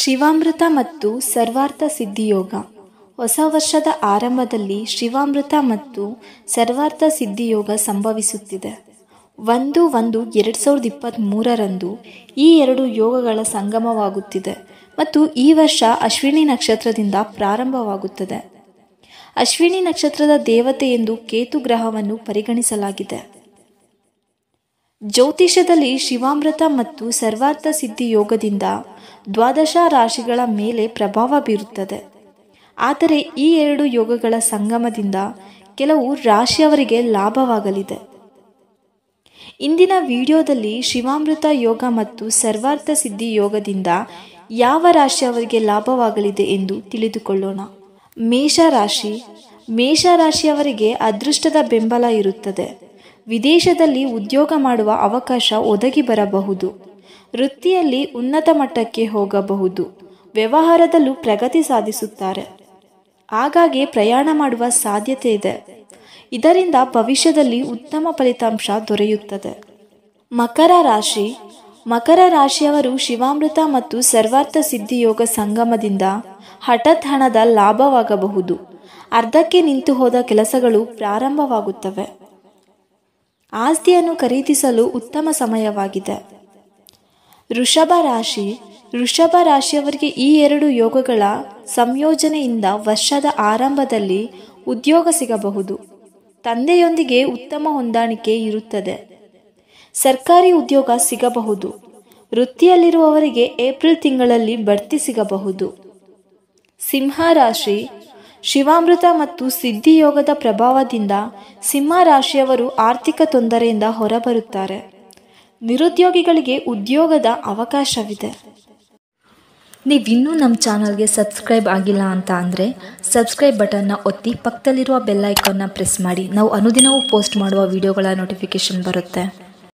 ಶಿವಾಮೃತ ಮತ್ತು ಸರ್ವಾರ್ಥ ಸಿದ್ಧಿಯೋಗ ಹೊಸ ವರ್ಷದ ಆರಂಭದಲ್ಲಿ ಶಿವಾಮೃತ ಮತ್ತು ಸರ್ವಾರ್ಥ ಸಿದ್ಧಿಯೋಗ ಸಂಭವಿಸುತ್ತಿದೆ ಒಂದು ಒಂದು ಎರಡು ಸಾವಿರದ ಇಪ್ಪತ್ತ್ಮೂರರಂದು ಈ ಎರಡು ಯೋಗಗಳ ಸಂಗಮವಾಗುತ್ತಿದೆ ಮತ್ತು ಈ ವರ್ಷ ಅಶ್ವಿನಿ ನಕ್ಷತ್ರದಿಂದ ಪ್ರಾರಂಭವಾಗುತ್ತದೆ ಅಶ್ವಿನಿ ನಕ್ಷತ್ರದ ದೇವತೆ ಎಂದು ಕೇತು ಗ್ರಹವನ್ನು ಪರಿಗಣಿಸಲಾಗಿದೆ ಜ್ಯೋತಿಷದಲ್ಲಿ ಶಿವಾಮೃತ ಮತ್ತು ಸರ್ವಾರ್ಥ ಸಿದ್ಧಿ ಯೋಗದಿಂದ ದ್ವಾದಶ ರಾಶಿಗಳ ಮೇಲೆ ಪ್ರಭಾವ ಬೀರುತ್ತದೆ ಆದರೆ ಈ ಎರಡು ಯೋಗಗಳ ಸಂಗಮದಿಂದ ಕೆಲವು ರಾಶಿಯವರಿಗೆ ಲಾಭವಾಗಲಿದೆ ಇಂದಿನ ವಿಡಿಯೋದಲ್ಲಿ ಶಿವಾಮೃತ ಯೋಗ ಮತ್ತು ಸರ್ವಾರ್ಥ ಸಿದ್ಧಿ ಯೋಗದಿಂದ ಯಾವ ರಾಶಿಯವರಿಗೆ ಲಾಭವಾಗಲಿದೆ ಎಂದು ತಿಳಿದುಕೊಳ್ಳೋಣ ಮೇಷರಾಶಿ ಮೇಷರಾಶಿಯವರಿಗೆ ಅದೃಷ್ಟದ ಬೆಂಬಲ ಇರುತ್ತದೆ ವಿದೇಶದಲ್ಲಿ ಉದ್ಯೋಗ ಮಾಡುವ ಅವಕಾಶ ಒದಗಿ ಬರಬಹುದು ವೃತ್ತಿಯಲ್ಲಿ ಉನ್ನತ ಮಟ್ಟಕ್ಕೆ ಹೋಗಬಹುದು ವ್ಯವಹಾರದಲ್ಲೂ ಪ್ರಗತಿ ಸಾಧಿಸುತ್ತಾರೆ ಆಗಾಗ್ಗೆ ಪ್ರಯಾಣ ಮಾಡುವ ಸಾಧ್ಯತೆ ಇದೆ ಇದರಿಂದ ಭವಿಷ್ಯದಲ್ಲಿ ಉತ್ತಮ ಫಲಿತಾಂಶ ದೊರೆಯುತ್ತದೆ ಮಕರ ರಾಶಿ ಮಕರ ರಾಶಿಯವರು ಶಿವಾಮೃತ ಮತ್ತು ಸರ್ವಾರ್ಥ ಸಿದ್ಧಿಯೋಗ ಸಂಗಮದಿಂದ ಹಠತ್ ಹಣದ ಲಾಭವಾಗಬಹುದು ಅರ್ಧಕ್ಕೆ ನಿಂತು ಹೋದ ಕೆಲಸಗಳು ಪ್ರಾರಂಭವಾಗುತ್ತವೆ ಆಸ್ತಿಯನ್ನು ಖರೀದಿಸಲು ಉತ್ತಮ ಸಮಯವಾಗಿದೆ ವೃಷಭ ರಾಶಿ ಋಷಭ ರಾಶಿಯವರಿಗೆ ಈ ಎರಡು ಯೋಗಗಳ ಸಂಯೋಜನೆಯಿಂದ ವರ್ಷದ ಆರಂಭದಲ್ಲಿ ಉದ್ಯೋಗ ಸಿಗಬಹುದು ತಂದೆಯೊಂದಿಗೆ ಉತ್ತಮ ಹೊಂದಾಣಿಕೆ ಇರುತ್ತದೆ ಸರ್ಕಾರಿ ಉದ್ಯೋಗ ಸಿಗಬಹುದು ವೃತ್ತಿಯಲ್ಲಿರುವವರಿಗೆ ಏಪ್ರಿಲ್ ತಿಂಗಳಲ್ಲಿ ಬಡ್ತಿ ಸಿಗಬಹುದು ಸಿಂಹ ರಾಶಿ ಶಿವಾಮೃತ ಮತ್ತು ಸಿದ್ಧಿಯೋಗದ ಪ್ರಭಾವದಿಂದ ಸಿಂಹ ರಾಶಿಯವರು ಆರ್ಥಿಕ ತೊಂದರೆಯಿಂದ ಹೊರಬರುತ್ತಾರೆ ನಿರುದ್ಯೋಗಿಗಳಿಗೆ ಉದ್ಯೋಗದ ಅವಕಾಶವಿದೆ ನೀವಿನ್ನೂ ನಮ್ಮ ಚಾನಲ್ಗೆ ಸಬ್ಸ್ಕ್ರೈಬ್ ಆಗಿಲ್ಲ ಅಂತ ಅಂದರೆ ಸಬ್ಸ್ಕ್ರೈಬ್ ಬಟನ್ನ ಒತ್ತಿ ಪಕ್ಕದಲ್ಲಿರುವ ಬೆಲ್ಲೈಕನ್ನ ಪ್ರೆಸ್ ಮಾಡಿ ನಾವು ಅನುದಿನವೂ ಪೋಸ್ಟ್ ಮಾಡುವ ವಿಡಿಯೋಗಳ ನೋಟಿಫಿಕೇಷನ್ ಬರುತ್ತೆ